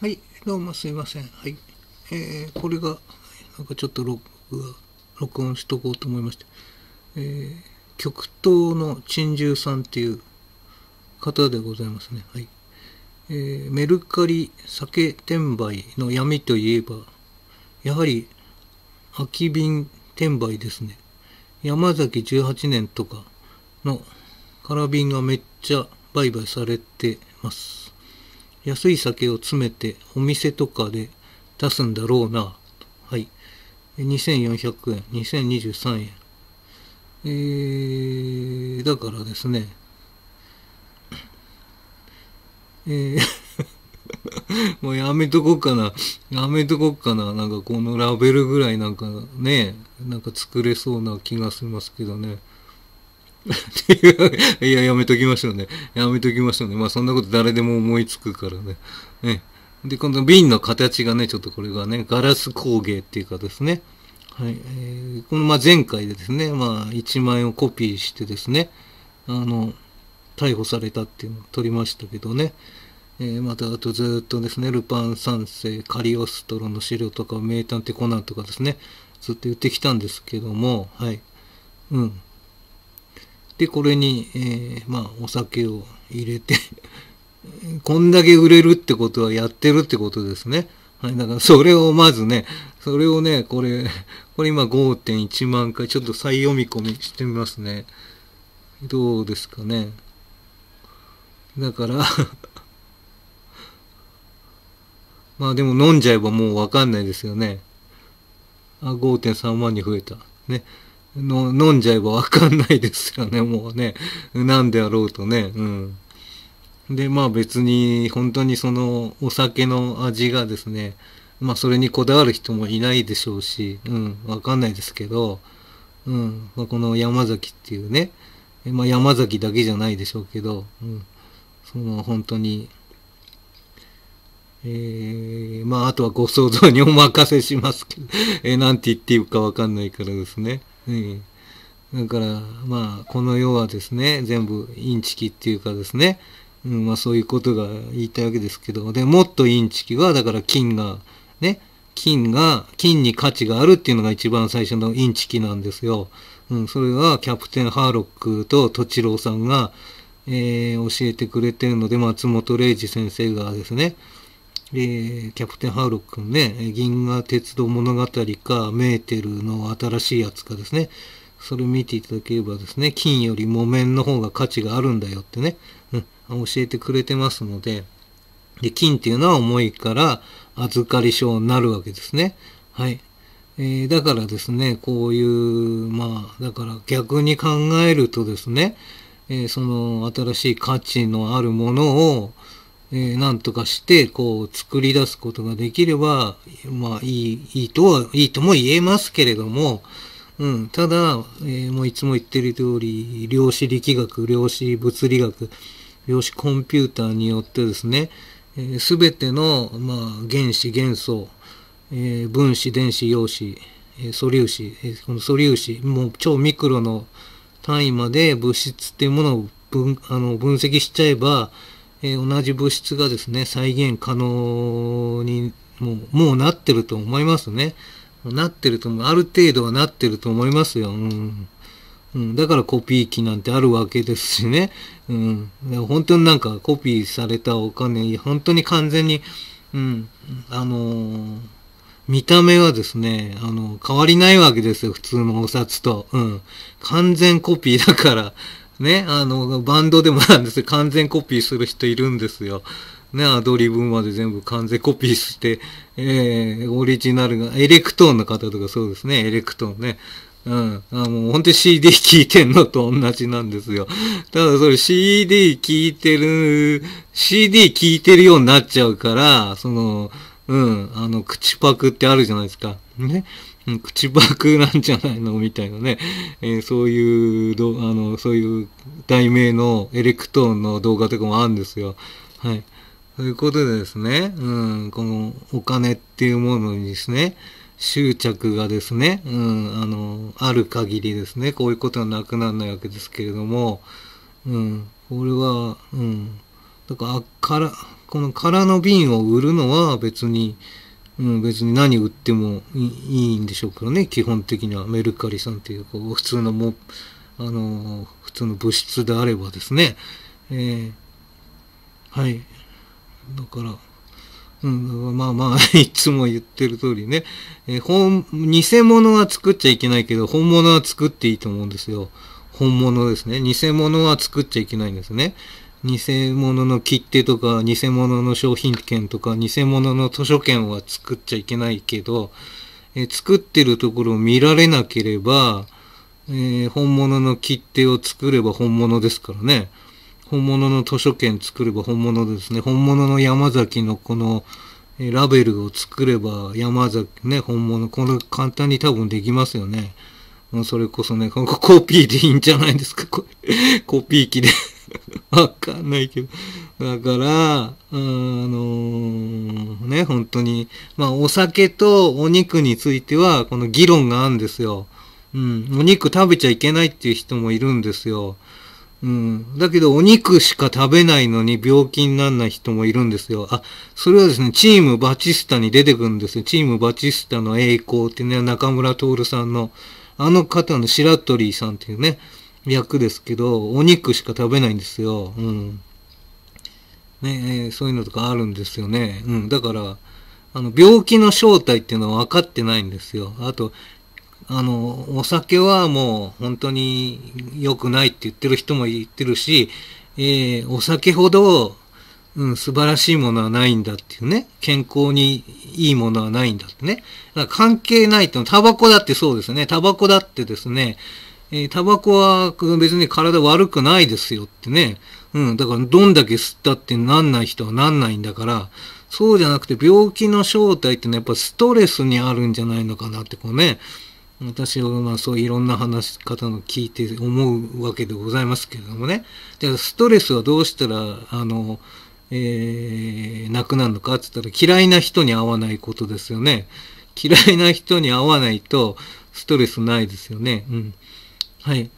はい、どうもすいません。はい。えー、これが、なんかちょっと録画、録音しとこうと思いまして。えー、極東の珍獣さんっていう方でございますね。はい。えー、メルカリ酒転売の闇といえば、やはり空き瓶転売ですね。山崎18年とかの空瓶がめっちゃ売買されてます。安い酒を詰めてお店とかで出すんだろうな。はい。2400円、2023円。えー、だからですね。えー もうやめとこうかな。やめとこうかな。なんかこのラベルぐらいなんかね、なんか作れそうな気がしますけどね。いや、やめときましょうね。やめときましょうね。まあ、そんなこと誰でも思いつくからね。ねで、この瓶の形がね、ちょっとこれがね、ガラス工芸っていうかですね。はい。えー、この、まあ、前回でですね、まあ、1万円をコピーしてですね、あの、逮捕されたっていうのを取りましたけどね。えー、また、あとずっとですね、ルパン三世、カリオストロの資料とか、名探偵コナンとかですね、ずっと言ってきたんですけども、はい。うん。で、これに、えー、まあ、お酒を入れて こんだけ売れるってことはやってるってことですね。はい、だからそれをまずね、それをね、これ、これ今5.1万回、ちょっと再読み込みしてみますね。どうですかね。だから まあでも飲んじゃえばもうわかんないですよね。あ、5.3万に増えた。ね。の飲んじゃえばわかんないですよね、もうね。なんであろうとね。うん。で、まあ別に本当にそのお酒の味がですね、まあそれにこだわる人もいないでしょうし、うん、わかんないですけど、うん、まあ、この山崎っていうね、まあ山崎だけじゃないでしょうけど、うん、その本当に、えー、まああとはご想像にお任せしますけど、えー、なんて言っていいかわかんないからですね。だから、まあ、この世はですね、全部インチキっていうかですね、うん、まあそういうことが言いたいわけですけど、で、もっとインチキは、だから金が、ね、金が、金に価値があるっていうのが一番最初のインチキなんですよ。うん、それはキャプテンハーロックととちろうさんが、えー、教えてくれてるので、松本零士先生がですね、えー、キャプテンハウロックのね、銀河鉄道物語か、メーテルの新しいやつかですね、それ見ていただければですね、金より木綿の方が価値があるんだよってね、うん、教えてくれてますので、で、金っていうのは重いから、預かり証になるわけですね。はい。えー、だからですね、こういう、まあ、だから逆に考えるとですね、えー、その新しい価値のあるものを、えー、なんとかして、こう、作り出すことができれば、まあ、いい、いいとは、いいとも言えますけれども、うん、ただ、えー、もういつも言ってる通り、量子力学、量子物理学、量子コンピューターによってですね、す、べ、ての、まあ、原子、元素、えー、分子、電子、陽子、え素粒子、えこの素粒子、もう超ミクロの単位まで物質っていうものを分あの分析しちゃえば、えー、同じ物質がですね、再現可能にもうもうなってると思いますね。なってると思う。ある程度はなってると思いますよ。うん。うん、だからコピー機なんてあるわけですしね。うん。本当になんかコピーされたお金、本当に完全に、うん、あのー、見た目はですね、あの、変わりないわけですよ、普通のお札と。うん。完全コピーだから。ね、あの、バンドでもなんですよ。完全コピーする人いるんですよ。ね、アドリブまで全部完全コピーして、えー、オリジナルが、エレクトーンの方とかそうですね、エレクトーンね。うん。あもう本当に CD 聴いてんのと同じなんですよ。ただそれ CD 聴いてる、CD 聴いてるようになっちゃうから、その、うん、あの、口パクってあるじゃないですか。ね。口ばくなんじゃないのみたいなね、えー、そういうどあの、そういう題名のエレクトーンの動画とかもあるんですよ。はい。ということでですね、うん、このお金っていうものにですね、執着がですね、うん、あの、ある限りですね、こういうことはなくならないわけですけれども、うん、これは、うん、だから、から、この空の瓶を売るのは別に、うん、別に何売ってもいいんでしょうけどね、基本的にはメルカリさんっていう、こう、普通のも、あのー、普通の物質であればですね、えー、はい。だから、うん、まあまあ いつも言ってる通りね、えー、本、偽物は作っちゃいけないけど、本物は作っていいと思うんですよ。本物ですね。偽物は作っちゃいけないんですね。偽物の切手とか偽物の商品券とか偽物の図書券は作っちゃいけないけど、えー、作ってるところを見られなければ、えー、本物の切手を作れば本物ですからね本物の図書券作れば本物ですね本物の山崎のこのラベルを作れば山崎ね本物これ簡単に多分できますよねもうそれこそねコピーでいいんじゃないですかこれコピー機で わかんないけど。だから、あのね、本当に。まあ、お酒とお肉については、この議論があるんですよ。うん。お肉食べちゃいけないっていう人もいるんですよ。うん。だけど、お肉しか食べないのに病気にならない人もいるんですよ。あ、それはですね、チームバチスタに出てくるんですよ。チームバチスタの栄光ってね、中村徹さんの、あの方の白鳥さんっていうね、役ですけど、お肉しか食べないんですよ。うん。ね、えそういうのとかあるんですよね。うん。だから、あの、病気の正体っていうのは分かってないんですよ。あと、あの、お酒はもう本当に良くないって言ってる人も言ってるし、えー、お酒ほど、うん、素晴らしいものはないんだっていうね。健康にいいものはないんだってね。だから関係ないと、タバコだってそうですね。タバコだってですね、えー、タバコは別に体悪くないですよってね。うん、だからどんだけ吸ったってなんない人はなんないんだから、そうじゃなくて病気の正体っての、ね、はやっぱストレスにあるんじゃないのかなってこうね、私はまあそういろんな話し方の聞いて思うわけでございますけれどもね。じゃあストレスはどうしたら、あの、えー、なくなるのかって言ったら嫌いな人に会わないことですよね。嫌いな人に会わないとストレスないですよね。うん。はい、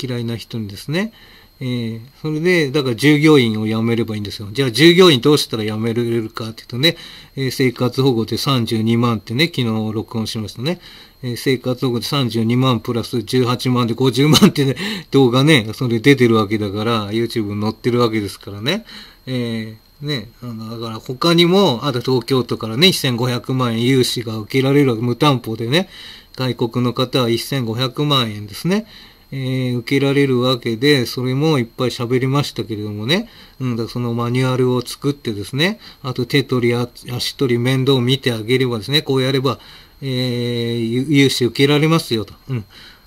嫌いな人にですね、えー、それで、だから従業員を辞めればいいんですよ。じゃあ従業員どうしたら辞められるかっていうとね、えー、生活保護で32万ってね、昨日録音しましたね。えー、生活保護で32万プラス18万で50万ってね、動画ね、それ出てるわけだから、YouTube に載ってるわけですからね。えー、ね、あの、だから他にも、あと東京都からね、1500万円融資が受けられるわけ、無担保でね、外国の方は1500万円ですね。えー、受けられるわけで、それもいっぱい喋りましたけれどもね、うん、だそのマニュアルを作ってですね、あと手取り足取り面倒を見てあげればですね、こうやれば、えー、融資受けられますよと。うん。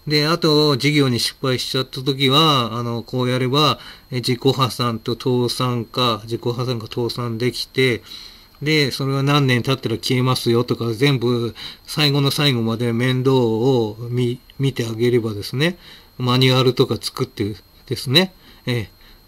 で、あと、事業に失敗しちゃった時は、あの、こうやれば、自己破産と倒産か、自己破産か倒産できて、で、それは何年経ったら消えますよとか、全部最後の最後まで面倒を見てあげればですね、マニュアルとか作ってですね、えー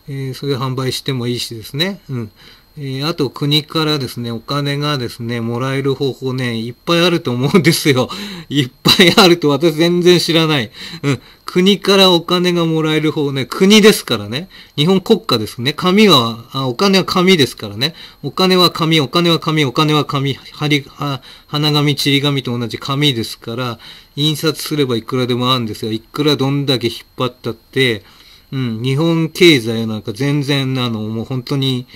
えー、それ販売してもいいしですね、うん。えー、あと国からですね、お金がですね、もらえる方法ね、いっぱいあると思うんですよ。いっぱいあると私全然知らない。うん。国からお金がもらえる方ね、国ですからね。日本国家ですね。紙は、あお金は紙ですからね。お金は紙、お金は紙、お金は紙、はり、は、花紙、ちり紙と同じ紙ですから、印刷すればいくらでもあるんですよ。いくらどんだけ引っ張ったって、うん、日本経済なんか全然、あの、もう本当に、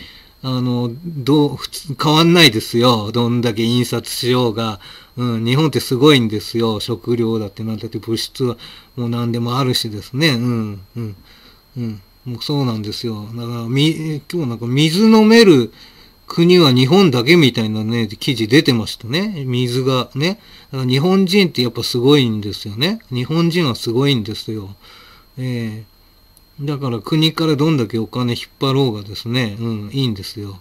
あの、どう、普通、変わんないですよ。どんだけ印刷しようが。うん、日本ってすごいんですよ。食料だってなんだって物質はもう何でもあるしですね。うん、うん、うん。もうそうなんですよ。だから、み、今日なんか水飲める国は日本だけみたいなね、記事出てましたね。水がね。だから日本人ってやっぱすごいんですよね。日本人はすごいんですよ。ええーだから国からどんだけお金引っ張ろうがですね、うん、いいんですよ。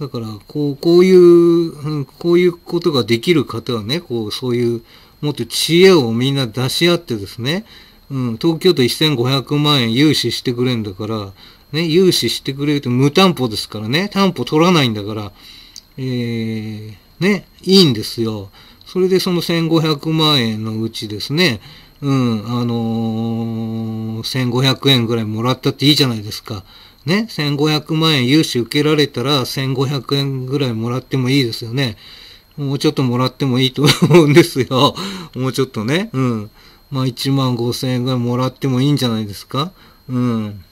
だから、こう、こういう、うん、こういうことができる方はね、こう、そういう、もっと知恵をみんな出し合ってですね、うん、東京都1500万円融資してくれんだから、ね、融資してくれると無担保ですからね、担保取らないんだから、えー、ね、いいんですよ。それでその1500万円のうちですね、うん、あのー、1500円ぐらいもらったっていいじゃないですか。ね、1500万円融資受けられたら1500円ぐらいもらってもいいですよね。もうちょっともらってもいいと思うんですよ。もうちょっとね。うん。まあ1万5000円ぐらいもらってもいいんじゃないですか。うん。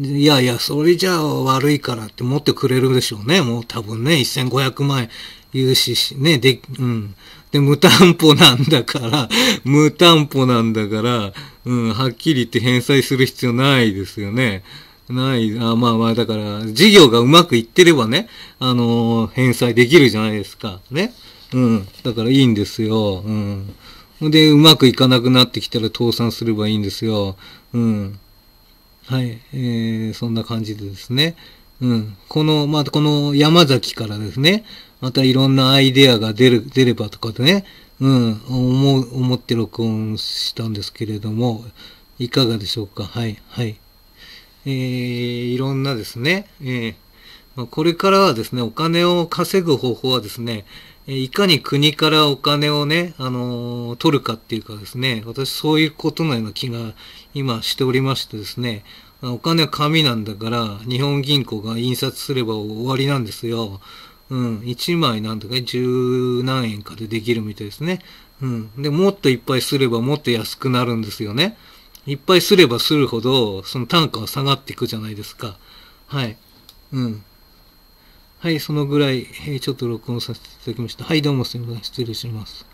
いやいや、それじゃあ悪いからって持ってくれるでしょうね。もう多分ね、1500万円融資し、ね、で、うん。で、無担保なんだから、無担保なんだから、うん、はっきり言って返済する必要ないですよね。ない、あまあまあ、だから、事業がうまくいってればね、あのー、返済できるじゃないですか。ね。うん。だからいいんですよ。うん。で、うまくいかなくなってきたら倒産すればいいんですよ。うん。はい。えー、そんな感じでですね。うん。この、まあ、この山崎からですね、またいろんなアイデアが出る、出ればとかでね、うん、思う、思って録音したんですけれども、いかがでしょうかはい、はい。えー、いろんなですね、えー、まあ、これからはですね、お金を稼ぐ方法はですね、いかに国からお金をね、あのー、取るかっていうかですね、私そういうことのような気が今しておりましてですね、お金は紙なんだから、日本銀行が印刷すれば終わりなんですよ。うん、1枚なんとか十何円かでできるみたいですね。うん。で、もっといっぱいすればもっと安くなるんですよね。いっぱいすればするほど、その単価は下がっていくじゃないですか。はい。うん。はい、そのぐらい、えー、ちょっと録音させていただきました。はい、どうもすみません。失礼します。